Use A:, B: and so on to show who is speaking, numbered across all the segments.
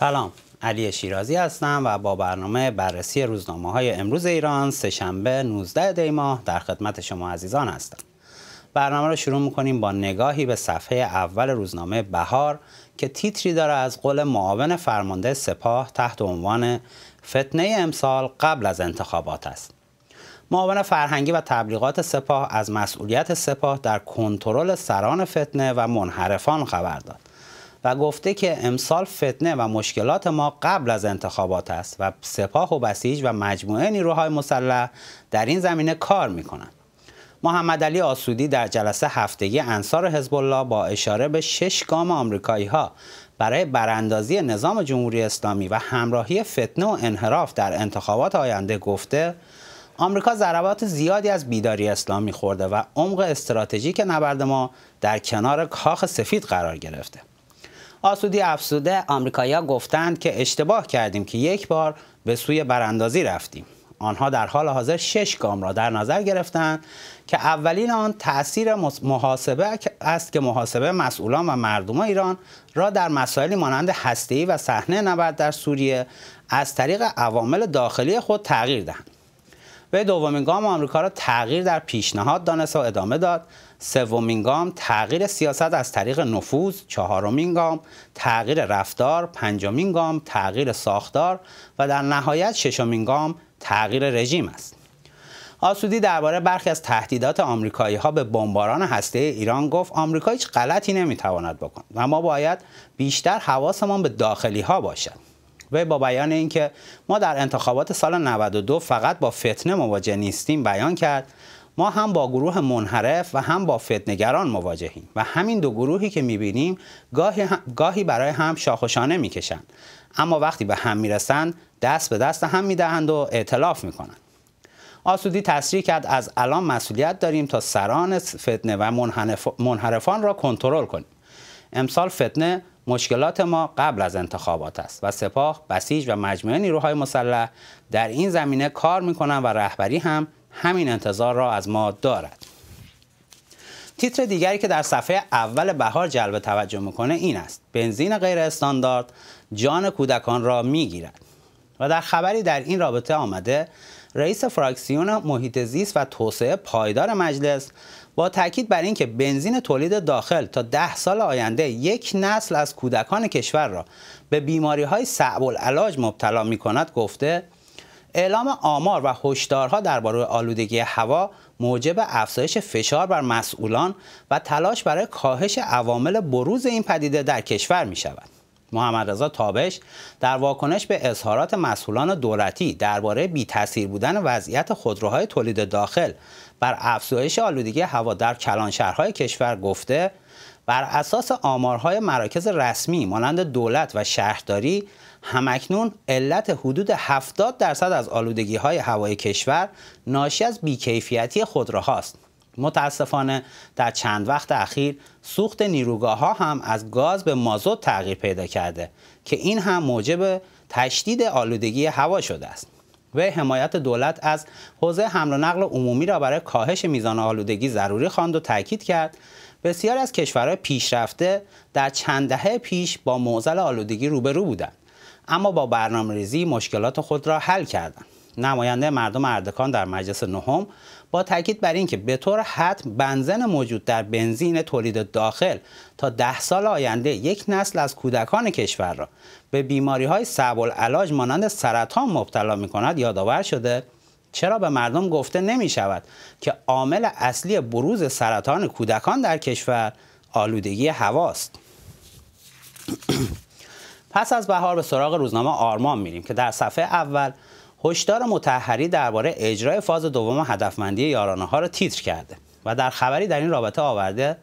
A: سلام علی شیرازی هستم و با برنامه بررسی روزنامه های امروز ایران سهشنبه 19 دی ماه در خدمت شما عزیزان هستم برنامه رو شروع میکنیم با نگاهی به صفحه اول روزنامه بهار که تیتری داره از قول معاون فرمانده سپاه تحت عنوان فتنه امسال قبل از انتخابات است معاون فرهنگی و تبلیغات سپاه از مسئولیت سپاه در کنترل سران فتنه و منحرفان خبر داد و گفته که امسال فتنه و مشکلات ما قبل از انتخابات است و سپاه و بسیج و مجموعه نیروهای مسلح در این زمینه کار میکنند. محمد علی آسودی در جلسه هفتگی انصار حزب الله با اشاره به شش گام آمریکایی ها برای براندازی نظام جمهوری اسلامی و همراهی فتنه و انحراف در انتخابات آینده گفته آمریکا ضربات زیادی از بیداری اسلامی خورده و عمق استراتژیک نبرد ما در کنار کاخ سفید قرار گرفته آسودی افسوده آمریکایی‌ها گفتند که اشتباه کردیم که یک بار به سوی براندازی رفتیم آنها در حال حاضر شش گام را در نظر گرفتند که اولین آن تاثیر محاسبه است که محاسبه مسئولان و مردم ایران را در مسائلی مانند هسته‌ای و صحنه نبرد در سوریه از طریق عوامل داخلی خود تغییر دهند. به دومین گام آمریکا را تغییر در پیشنهاد دانست و ادامه داد سومین گام تغییر سیاست از طریق نفوذ چهارمین گام تغییر رفتار پنجمین گام تغییر ساختار و در نهایت ششمین گام تغییر رژیم است آسودی درباره برخی از تهدیدات آمریکایی ها به بمباران هسته ایران گفت آمریکا هیچ غلطی نمیتواند بکند و ما باید بیشتر حواسمان به داخلی ها باشد وی با بیان اینکه ما در انتخابات سال 92 فقط با فتنه مواجه نیستیم بیان کرد ما هم با گروه منحرف و هم با فتنگران مواجهیم و همین دو گروهی که میبینیم گاهی, گاهی برای هم شاخشانه میکشند اما وقتی به هم میرسند دست به دست هم میدهند و اعتلاف میکنند آسودی تصریح کرد از الان مسئولیت داریم تا سران فتنه و منحرفان را کنترل کنیم امسال فتنه مشکلات ما قبل از انتخابات است و سپاه بسیج و مجموعه نیروهای مسلح در این زمینه کار میکنند و رهبری هم همین انتظار را از ما دارد تیتر دیگری که در صفحه اول بهار جلب توجه میکنه این است بنزین غیر استاندارد جان کودکان را میگیرد و در خبری در این رابطه آمده رئیس فراکسیون محیط زیست و توسعه پایدار مجلس با تاکید بر اینکه بنزین تولید داخل تا ده سال آینده یک نسل از کودکان کشور را به بیماری های صعب العلاج مبتلا می کند گفته اعلام آمار و هشدارها درباره آلودگی هوا موجب افزایش فشار بر مسئولان و تلاش برای کاهش عوامل بروز این پدیده در کشور می شود. محمد رضا تابش در واکنش به اظهارات مسئولان دولتی درباره بی تاثیر بودن وضعیت خودروهای تولید داخل بر افزایش آلودگی هوا در کلانشهرهای کشور گفته بر اساس آمارهای مراکز رسمی مانند دولت و شهرداری همکنون علت حدود 70 درصد از آلودگی های هوای کشور ناشی از بیکیفیتی خودروهاست. متاسفانه در چند وقت اخیر سوخت نیروگاه ها هم از گاز به مازوت تغییر پیدا کرده که این هم موجب تشدید آلودگی هوا شده است. و حمایت دولت از حوزه حمل و نقل عمومی را برای کاهش میزان آلودگی ضروری خواند و تاکید کرد بسیار از کشورهای پیشرفته در چند دهه پیش با معضل آلودگی روبرو بودند اما با برنامه ریزی مشکلات خود را حل کردند نماینده مردم اردکان در مجلس نهم با تاکید بر اینکه به طور حتم بنزن موجود در بنزین تولید داخل تا ده سال آینده یک نسل از کودکان کشور را به بیماری های صعب العلاج مانند سرطان مبتلا می کند یادآور شده چرا به مردم گفته نمی شود که عامل اصلی بروز سرطان کودکان در کشور آلودگی هواست پس از بهار به سراغ روزنامه آرمان میریم که در صفحه اول هشدار متحری درباره اجرای فاز دوم هدفمندی یارانه ها را تیتر کرده و در خبری در این رابطه آورده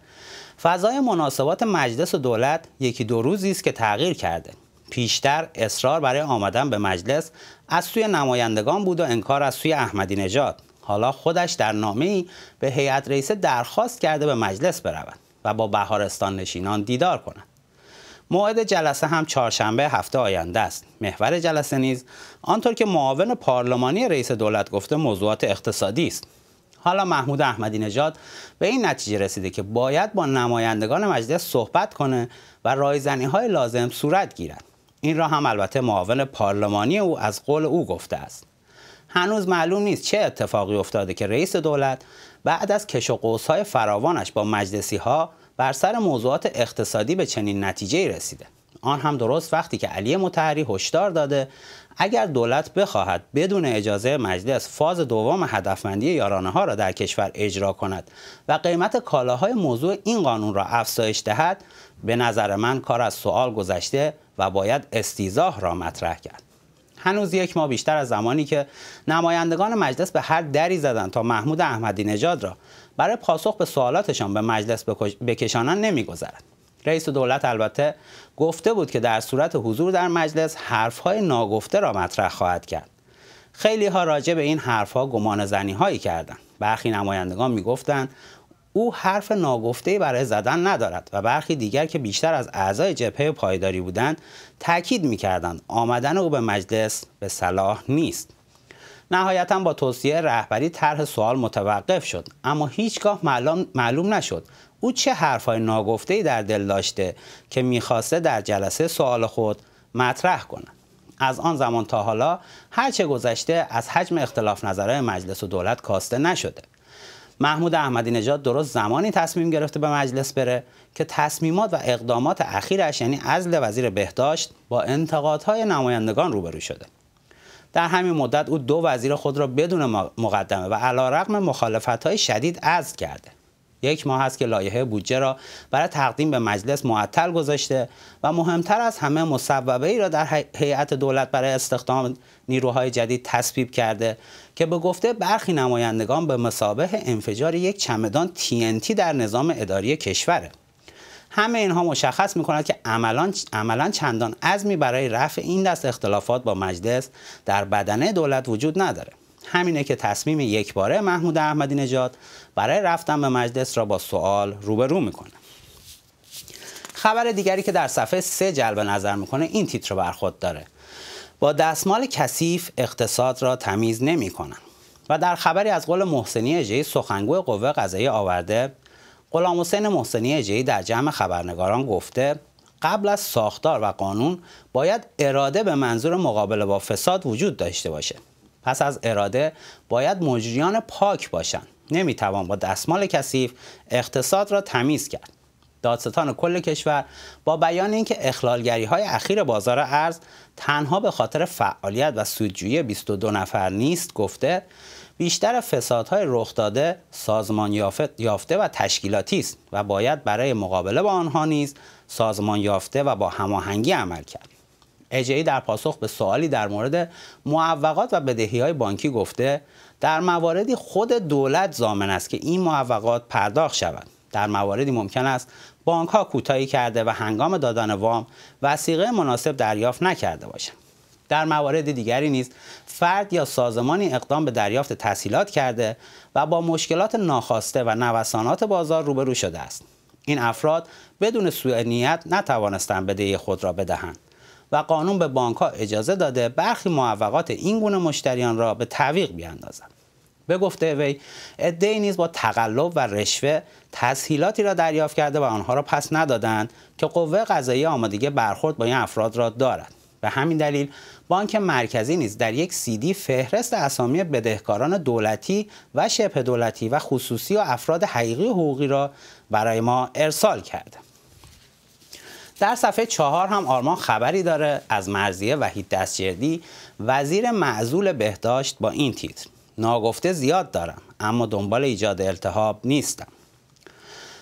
A: فضای مناسبات مجلس و دولت یکی دو روزی است که تغییر کرده پیشتر اصرار برای آمدن به مجلس از سوی نمایندگان بود و انکار از سوی احمدی نژاد حالا خودش در ای به هیئت رئیسه درخواست کرده به مجلس برود و با بهارستان نشینان دیدار کند موعد جلسه هم چهارشنبه هفته آینده است محور جلسه نیز آنطور که معاون پارلمانی رئیس دولت گفته موضوعات اقتصادی است حالا محمود احمدی نژاد به این نتیجه رسیده که باید با نمایندگان مجلس صحبت کنه و رایزنی های لازم صورت گیرد این را هم البته معاون پارلمانی او از قول او گفته است هنوز معلوم نیست چه اتفاقی افتاده که رئیس دولت بعد از کش و قوس‌های فراوانش با مجلسی ها بر سر موضوعات اقتصادی به چنین نتیجه رسیده آن هم درست وقتی که علی متحری هشدار داده اگر دولت بخواهد بدون اجازه مجلس فاز دوم هدفمندی یارانه ها را در کشور اجرا کند و قیمت کالاهای موضوع این قانون را افزایش دهد به نظر من کار از سوال گذشته و باید استیزاه را مطرح کرد هنوز یک ماه بیشتر از زمانی که نمایندگان مجلس به هر دری زدند تا محمود احمدی نژاد را برای پاسخ به سوالاتشان به مجلس بکشانند نمیگذرد رئیس دولت البته گفته بود که در صورت حضور در مجلس حرفهای ناگفته را مطرح خواهد کرد خیلی ها راجع به این حرفها گمان زنی هایی کردند برخی نمایندگان میگفتند او حرف ناگفته برای زدن ندارد و برخی دیگر که بیشتر از اعضای جبهه پایداری بودند تاکید میکردند آمدن او به مجلس به صلاح نیست نهایتا با توصیه رهبری طرح سوال متوقف شد اما هیچگاه معلوم نشد او چه حرفهای ای در دل داشته که میخواسته در جلسه سوال خود مطرح کند از آن زمان تا حالا هرچه گذشته از حجم اختلاف نظرهای مجلس و دولت کاسته نشده محمود احمدی نژاد درست زمانی تصمیم گرفته به مجلس بره که تصمیمات و اقدامات اخیرش یعنی عزل وزیر بهداشت با انتقادهای نمایندگان روبرو شده در همین مدت او دو وزیر خود را بدون مقدمه و علیرغم مخالفت‌های شدید عزل کرده یک ماه است که لایحه بودجه را برای تقدیم به مجلس معطل گذاشته و مهمتر از همه مصوبه ای را در هیئت دولت برای استخدام نیروهای جدید تصویب کرده که به گفته برخی نمایندگان به مسابه انفجار یک چمدان TNT در نظام اداری کشوره همه اینها مشخص می کند که عملا, چندان عزمی برای رفع این دست اختلافات با مجلس در بدنه دولت وجود نداره همینه که تصمیم یک باره محمود احمدی نژاد برای رفتن به مجلس را با سوال روبرو میکنه خبر دیگری که در صفحه سه جلب نظر میکنه این تیتر رو برخود داره با دستمال کثیف اقتصاد را تمیز نمیکنن و در خبری از قول محسنی اجهی سخنگوی قوه قضایی آورده غلام حسین محسنی اجهی در جمع خبرنگاران گفته قبل از ساختار و قانون باید اراده به منظور مقابله با فساد وجود داشته باشه پس از اراده باید مجریان پاک باشند نمیتوان با دستمال کثیف اقتصاد را تمیز کرد دادستان کل کشور با بیان اینکه اخلالگری های اخیر بازار ارز تنها به خاطر فعالیت و سودجویی 22 نفر نیست گفته بیشتر فسادهای رخ داده سازمان یافته و تشکیلاتی است و باید برای مقابله با آنها نیز سازمان یافته و با هماهنگی عمل کرد اجایی در پاسخ به سوالی در مورد معوقات و بدهی های بانکی گفته در مواردی خود دولت زامن است که این معوقات پرداخت شود در مواردی ممکن است بانک ها کوتاهی کرده و هنگام دادن وام وسیقه مناسب دریافت نکرده باشند در موارد دیگری نیز فرد یا سازمانی اقدام به دریافت تسهیلات کرده و با مشکلات ناخواسته و نوسانات بازار روبرو شده است این افراد بدون سوء نیت نتوانستند بدهی خود را بدهند و قانون به بانک ها اجازه داده برخی معوقات این گونه مشتریان را به تعویق بیاندازند به گفته وی ادعی نیز با تقلب و رشوه تسهیلاتی را دریافت کرده و آنها را پس ندادند که قوه قضایی آمادگی برخورد با این افراد را دارد به همین دلیل بانک مرکزی نیز در یک سیدی فهرست اسامی بدهکاران دولتی و شبه دولتی و خصوصی و افراد حقیقی حقوقی را برای ما ارسال کرده در صفحه چهار هم آرمان خبری داره از مرزیه وحید دستجردی وزیر معزول بهداشت با این تیتر ناگفته زیاد دارم اما دنبال ایجاد التحاب نیستم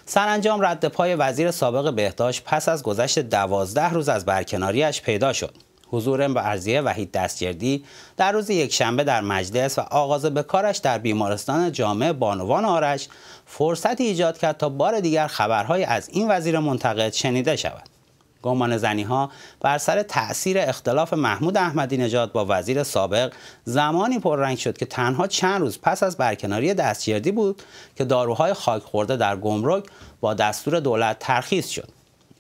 A: سرانجام رد پای وزیر سابق بهداشت پس از گذشت دوازده روز از برکناریش پیدا شد حضور ارزیه وحید دستگردی در روز یکشنبه در مجلس و آغاز به کارش در بیمارستان جامعه بانوان آرش فرصتی ایجاد کرد تا بار دیگر خبرهای از این وزیر منتقد شنیده شود گمان زنی ها بر سر تأثیر اختلاف محمود احمدی نژاد با وزیر سابق زمانی پررنگ شد که تنها چند روز پس از برکناری دستجردی بود که داروهای خاک خورده در گمرک با دستور دولت ترخیص شد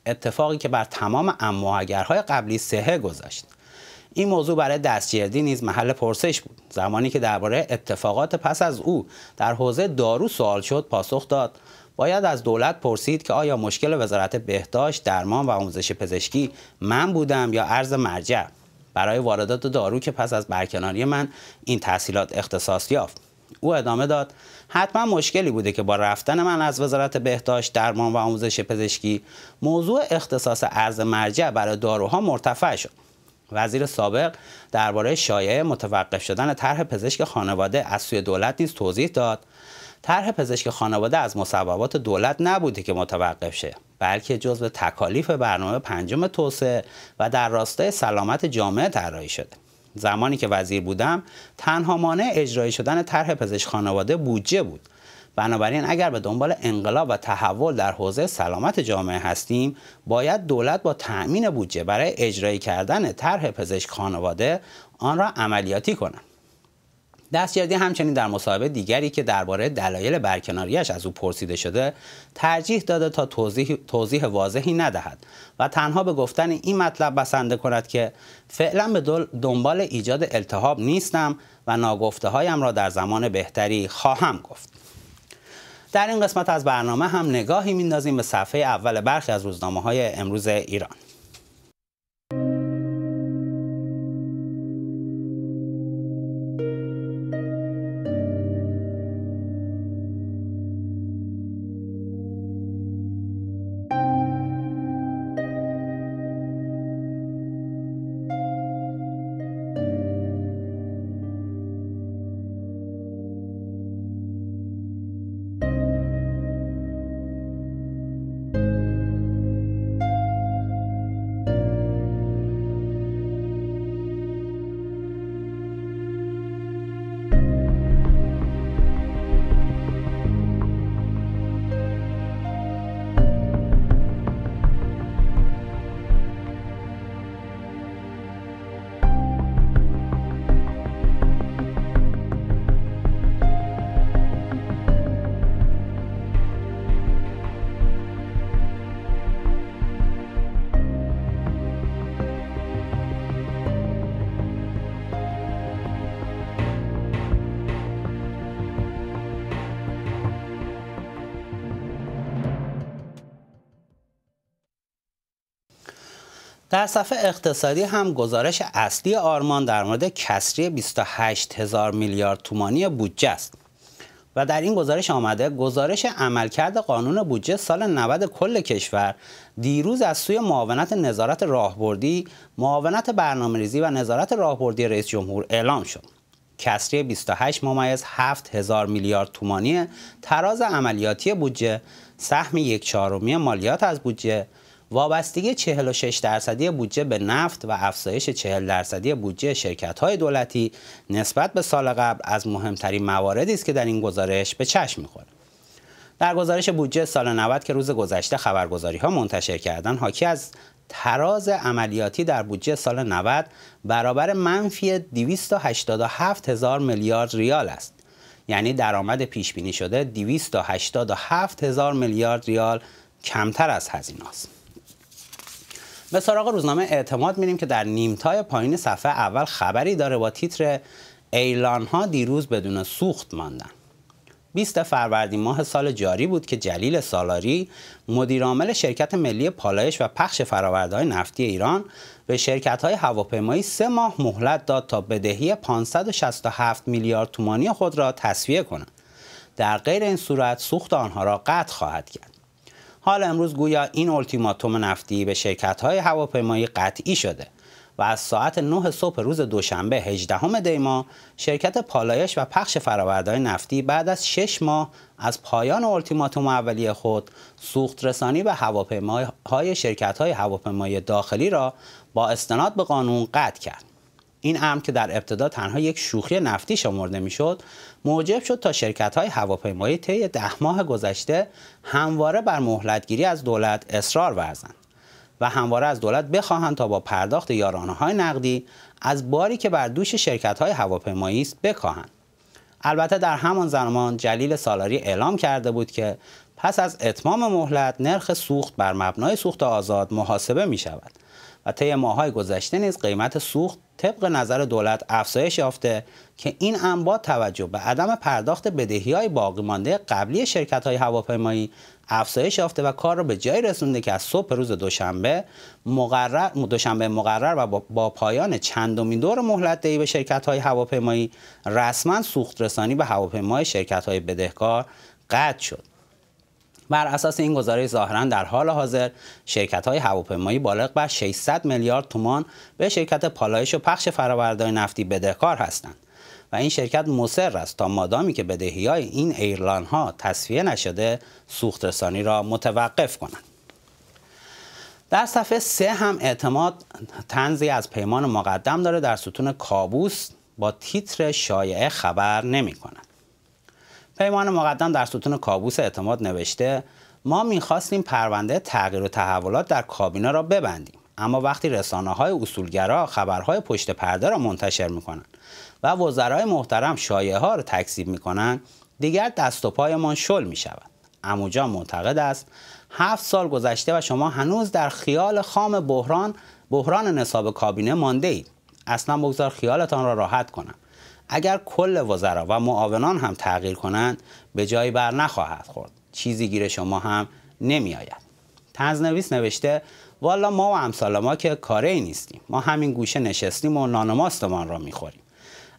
A: اتفاقی که بر تمام اموهگرهای قبلی سهه گذاشت این موضوع برای دستجردی نیز محل پرسش بود زمانی که درباره اتفاقات پس از او در حوزه دارو سوال شد پاسخ داد باید از دولت پرسید که آیا مشکل وزارت بهداشت درمان و آموزش پزشکی من بودم یا ارز مرجع برای واردات دارو که پس از برکناری من این تحصیلات اختصاص یافت او ادامه داد حتما مشکلی بوده که با رفتن من از وزارت بهداشت درمان و آموزش پزشکی موضوع اختصاص ارز مرجع برای داروها مرتفع شد وزیر سابق درباره شایعه متوقف شدن طرح پزشک خانواده از سوی دولت نیز توضیح داد طرح پزشک خانواده از مصوبات دولت نبوده که متوقف شه بلکه جزو تکالیف برنامه پنجم توسعه و در راستای سلامت جامعه طراحی شده زمانی که وزیر بودم تنها مانع اجرایی شدن طرح پزشک خانواده بودجه بود بنابراین اگر به دنبال انقلاب و تحول در حوزه سلامت جامعه هستیم باید دولت با تأمین بودجه برای اجرایی کردن طرح پزشک خانواده آن را عملیاتی کند دستیاردی همچنین در مصاحبه دیگری که درباره دلایل برکناریش از او پرسیده شده ترجیح داده تا توضیح, توضیح واضحی ندهد و تنها به گفتن این مطلب بسنده کند که فعلا به دنبال ایجاد التهاب نیستم و ناگفته هایم را در زمان بهتری خواهم گفت در این قسمت از برنامه هم نگاهی میندازیم به صفحه اول برخی از روزنامه های امروز ایران در صفحه اقتصادی هم گزارش اصلی آرمان در مورد کسری 28 هزار میلیارد تومانی بودجه است و در این گزارش آمده گزارش عملکرد قانون بودجه سال 90 کل کشور دیروز از سوی معاونت نظارت راهبردی، معاونت ریزی و نظارت راهبردی رئیس جمهور اعلام شد. کسری 28 ممیز 7 هزار میلیارد تومانی تراز عملیاتی بودجه، سهم یک چهارمی مالیات از بودجه، وابستگی 46 درصدی بودجه به نفت و افزایش 40 درصدی بودجه شرکت های دولتی نسبت به سال قبل از مهمترین مواردی است که در این گزارش به چشم میخورد. در گزارش بودجه سال 90 که روز گذشته خبرگزاری ها منتشر کردند، حاکی از تراز عملیاتی در بودجه سال 90 برابر منفی 287 هزار میلیارد ریال است یعنی درآمد پیش بینی شده 287 هزار میلیارد ریال کمتر از هزینه است به سراغ روزنامه اعتماد میریم که در نیمتای پایین صفحه اول خبری داره با تیتر ایلان ها دیروز بدون سوخت ماندن 20 فروردین ماه سال جاری بود که جلیل سالاری مدیرعامل شرکت ملی پالایش و پخش فرآورده‌های نفتی ایران به های هواپیمایی سه ماه مهلت داد تا بدهی 567 میلیارد تومانی خود را تصویه کنند در غیر این صورت سوخت آنها را قطع خواهد کرد حال امروز گویا این التیماتوم نفتی به شرکت های هواپیمایی قطعی شده و از ساعت 9 صبح روز دوشنبه 18 دیما شرکت پالایش و پخش فرآوردهای نفتی بعد از 6 ماه از پایان التیماتوم اولیه خود سوخت رسانی به هواپیماهای شرکت های هواپیمایی داخلی را با استناد به قانون قطع کرد. این امر که در ابتدا تنها یک شوخی نفتی شمرده میشد موجب شد تا شرکت های هواپیمایی طی ده ماه گذشته همواره بر مهلتگیری از دولت اصرار ورزند و همواره از دولت بخواهند تا با پرداخت یارانه های نقدی از باری که بر دوش شرکت های هواپیمایی است بکاهند البته در همان زمان جلیل سالاری اعلام کرده بود که پس از اتمام مهلت نرخ سوخت بر مبنای سوخت آزاد محاسبه می شود و طی ماههای گذشته نیز قیمت سوخت طبق نظر دولت افزایش یافته که این هم توجه به عدم پرداخت بدهی های باقی مانده قبلی شرکت های هواپیمایی افزایش یافته و کار را به جای رسونده که از صبح روز دوشنبه مقرر دوشنبه مقرر و با پایان چندمین دور مهلت دهی به شرکت های هواپیمایی رسما سوخت رسانی به هواپیمای شرکت های بدهکار قطع شد بر اساس این گزارش ظاهرا در حال حاضر شرکت های هواپیمایی بالغ بر 600 میلیارد تومان به شرکت پالایش و پخش فرآوردهای نفتی بدهکار هستند و این شرکت مصر است تا مادامی که بدهی های این ایرلان ها تصفیه نشده سوخت رسانی را متوقف کنند در صفحه سه هم اعتماد تنزی از پیمان مقدم داره در ستون کابوس با تیتر شایعه خبر نمی کند. پیمان مقدم در ستون کابوس اعتماد نوشته ما میخواستیم پرونده تغییر و تحولات در کابینه را ببندیم اما وقتی رسانه های اصولگرا خبرهای پشت پرده را منتشر میکنند و وزرای محترم شایعه ها را تکذیب میکنند دیگر دست و پایمان شل میشود اموجا معتقد است هفت سال گذشته و شما هنوز در خیال خام بحران بحران نصاب کابینه مانده اید اصلا بگذار خیالتان را راحت کنم اگر کل وزرا و معاونان هم تغییر کنند به جایی بر نخواهد خورد چیزی گیر شما هم نمی آید نویس نوشته والا ما و امثال ما که کاره ای نیستیم ما همین گوشه نشستیم و نان و ماستمان را میخوریم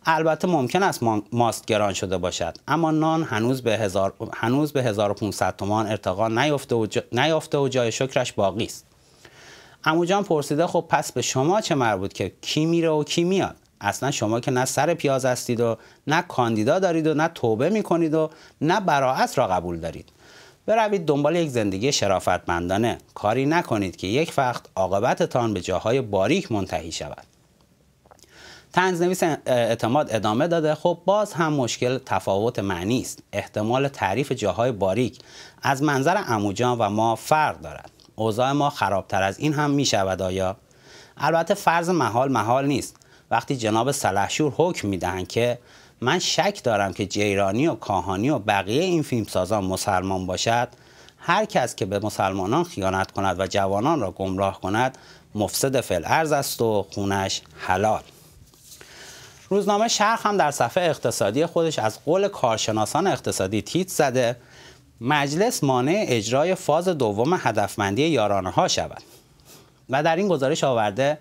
A: البته ممکن است ماست گران شده باشد اما نان هنوز به, هزار... هنوز به 1500 تومان ارتقا نیافته و, نیافته و جای شکرش باقی است پرسیده خب پس به شما چه مربوط که کی میره و کی میاد اصلا شما که نه سر پیاز هستید و نه کاندیدا دارید و نه توبه میکنید و نه براعت را قبول دارید بروید دنبال یک زندگی شرافتمندانه کاری نکنید که یک وقت عاقبتتان به جاهای باریک منتهی شود تنزنویس اعتماد ادامه داده خب باز هم مشکل تفاوت معنی است احتمال تعریف جاهای باریک از منظر اموجان و ما فرق دارد اوضاع ما خرابتر از این هم میشود آیا البته فرض محال محال نیست وقتی جناب سلحشور حکم میدن که من شک دارم که جیرانی و کاهانی و بقیه این فیلمسازان مسلمان باشد هر کس که به مسلمانان خیانت کند و جوانان را گمراه کند مفسد ارز است و خونش حلال روزنامه شرق هم در صفحه اقتصادی خودش از قول کارشناسان اقتصادی تیت زده مجلس مانع اجرای فاز دوم هدفمندی یارانه ها شود و در این گزارش آورده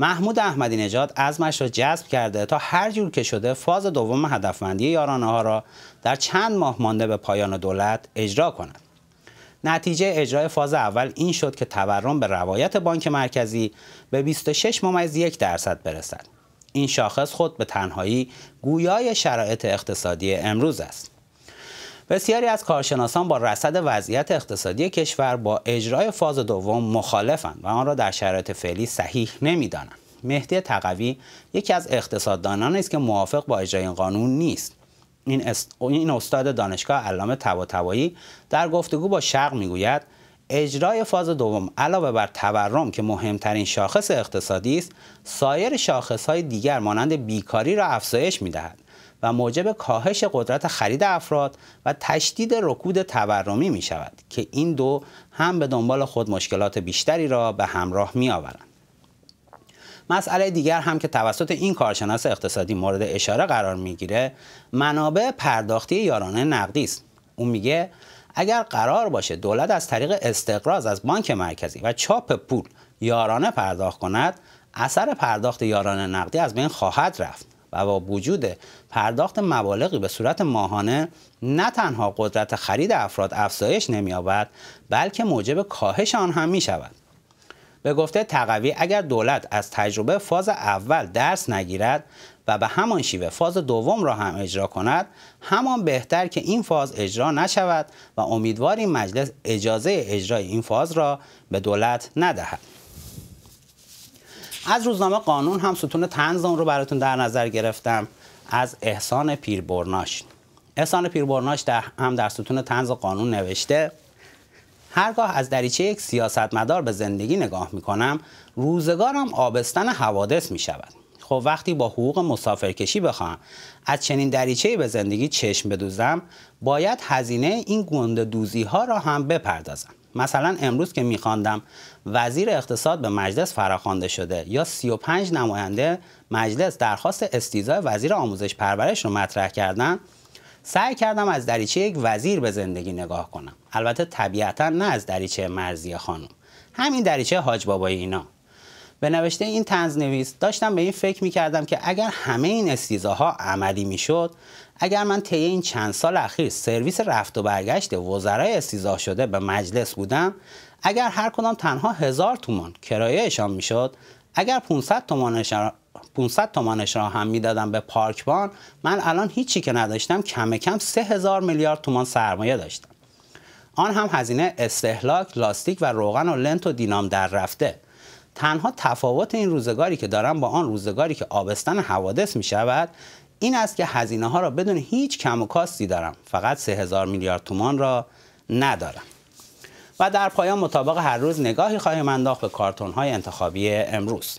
A: محمود احمدی نژاد ازمش را جذب کرده تا هر جور که شده فاز دوم هدفمندی یارانه ها را در چند ماه مانده به پایان دولت اجرا کند. نتیجه اجرای فاز اول این شد که تورم به روایت بانک مرکزی به 26 ممیز یک درصد برسد. این شاخص خود به تنهایی گویای شرایط اقتصادی امروز است. بسیاری از کارشناسان با رصد وضعیت اقتصادی کشور با اجرای فاز دوم مخالفند و آن را در شرایط فعلی صحیح نمیدانند مهدی تقوی یکی از اقتصاددانان است که موافق با اجرای این قانون نیست این, این استاد دانشگاه علامه طباطبایی در گفتگو با شرق میگوید اجرای فاز دوم علاوه بر تورم که مهمترین شاخص اقتصادی است سایر شاخصهای دیگر مانند بیکاری را افزایش میدهد و موجب کاهش قدرت خرید افراد و تشدید رکود تورمی می شود که این دو هم به دنبال خود مشکلات بیشتری را به همراه می آورند. مسئله دیگر هم که توسط این کارشناس اقتصادی مورد اشاره قرار میگیره منابع پرداختی یارانه نقدی است او میگه اگر قرار باشه دولت از طریق استقراض از بانک مرکزی و چاپ پول یارانه پرداخت کند اثر پرداخت یارانه نقدی از بین خواهد رفت و با وجود پرداخت مبالغی به صورت ماهانه نه تنها قدرت خرید افراد افزایش نمییابد بلکه موجب کاهش آن هم می شود. به گفته تقوی اگر دولت از تجربه فاز اول درس نگیرد و به همان شیوه فاز دوم را هم اجرا کند همان بهتر که این فاز اجرا نشود و امیدواریم مجلس اجازه اجرای این فاز را به دولت ندهد از روزنامه قانون هم ستون تنز رو براتون در نظر گرفتم از احسان پیربرناش احسان پیربرناش در هم در ستون تنز قانون نوشته هرگاه از دریچه یک سیاستمدار به زندگی نگاه می کنم روزگارم آبستن حوادث می شود خب وقتی با حقوق مسافرکشی بخواهم از چنین دریچهای به زندگی چشم بدوزم باید هزینه این گنده دوزی ها را هم بپردازم مثلا امروز که میخواندم وزیر اقتصاد به مجلس فراخوانده شده یا 35 نماینده مجلس درخواست استیزای وزیر آموزش پرورش رو مطرح کردن سعی کردم از دریچه یک وزیر به زندگی نگاه کنم البته طبیعتا نه از دریچه مرزی خانم همین دریچه حاج بابای اینا به نوشته این تنزنویس داشتم به این فکر می کردم که اگر همه این استیزاها عملی می شد اگر من طی این چند سال اخیر سرویس رفت و برگشت وزرای استیزا شده به مجلس بودم اگر هر کدام تنها هزار تومان کرایهشان شد اگر 500 تومانش 500 تومانش را هم میدادم به پارکبان من الان هیچی که نداشتم کم کم 3000 میلیارد تومان سرمایه داشتم آن هم هزینه استهلاک، لاستیک و روغن و لنت و دینام در رفته تنها تفاوت این روزگاری که دارم با آن روزگاری که آبستن حوادث می شود این است که هزینه ها را بدون هیچ کم و کاستی دارم فقط هزار میلیارد تومان را ندارم و در پایان مطابق هر روز نگاهی خواهیم انداخت به کارتون های انتخابی امروز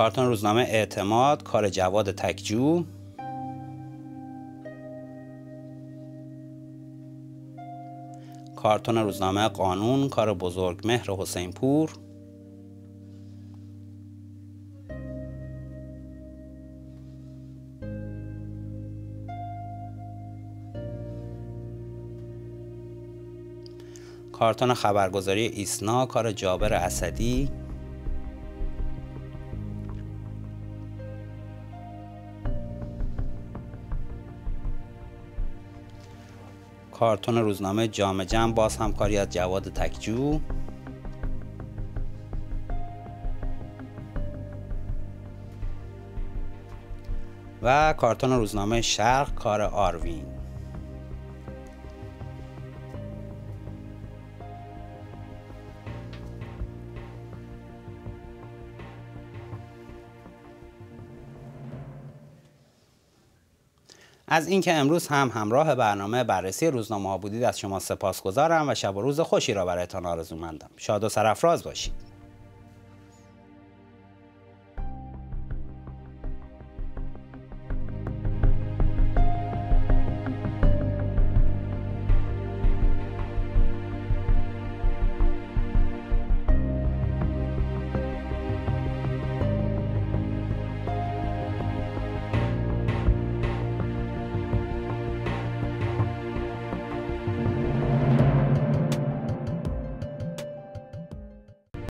A: کارتون روزنامه اعتماد کار جواد تکجو کارتون روزنامه قانون کار بزرگ مهر حسین پور کارتون خبرگزاری ایسنا کار جابر اسدی کارتون روزنامه جام جم باز همکاری از جواد تکجو و کارتون روزنامه شرق کار آروین از اینکه امروز هم همراه برنامه بررسی روزنامه ها بودید از شما سپاسگزارم و شب و روز خوشی را برایتان آرزو مندم شاد و سرافراز باشید